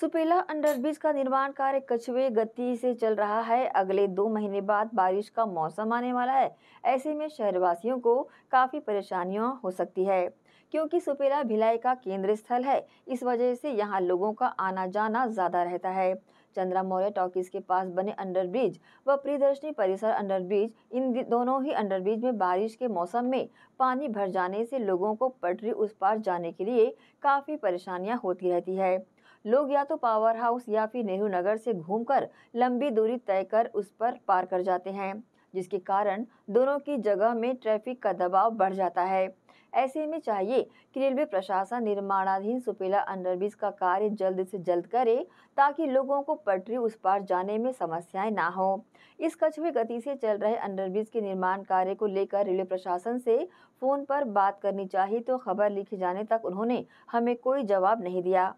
Supela underbridge का निर्माण कार्य कछुए गति से चल रहा है अगले दो महीने बाद बारिश का मौसम आने वाला है ऐसे में शहरवासियों को काफ़ी परेशानियां हो सकती है क्योंकि सुपेला भिलाई का केंद्र स्थल है इस वजह से यहाँ लोगों का आना जाना ज़्यादा रहता है चंद्रा मौर्य टॉकीज के पास बने अंडरब्रिज व प्रियदर्शनी परिसर अंडरब्रिज इन दोनों ही अंडरब्रिज में बारिश के मौसम में पानी भर जाने से लोगों को पटरी उस पार जाने के लिए काफ़ी परेशानियां होती रहती है लोग या तो पावर हाउस या फिर नेहरू नगर से घूमकर लंबी दूरी तय कर उस पर पार कर जाते हैं जिसके कारण दोनों की जगह में ट्रैफिक का दबाव बढ़ जाता है ऐसे में चाहिए कि रेलवे प्रशासन निर्माणाधीन सुपेला अंडरब्रिज का कार्य जल्द से जल्द करे ताकि लोगों को पटरी उस पार जाने में समस्याएं ना हो इस कछुए गति से चल रहे अंडरब्रिज के निर्माण कार्य को लेकर रेलवे प्रशासन से फ़ोन पर बात करनी चाहिए तो खबर लिखे जाने तक उन्होंने हमें कोई जवाब नहीं दिया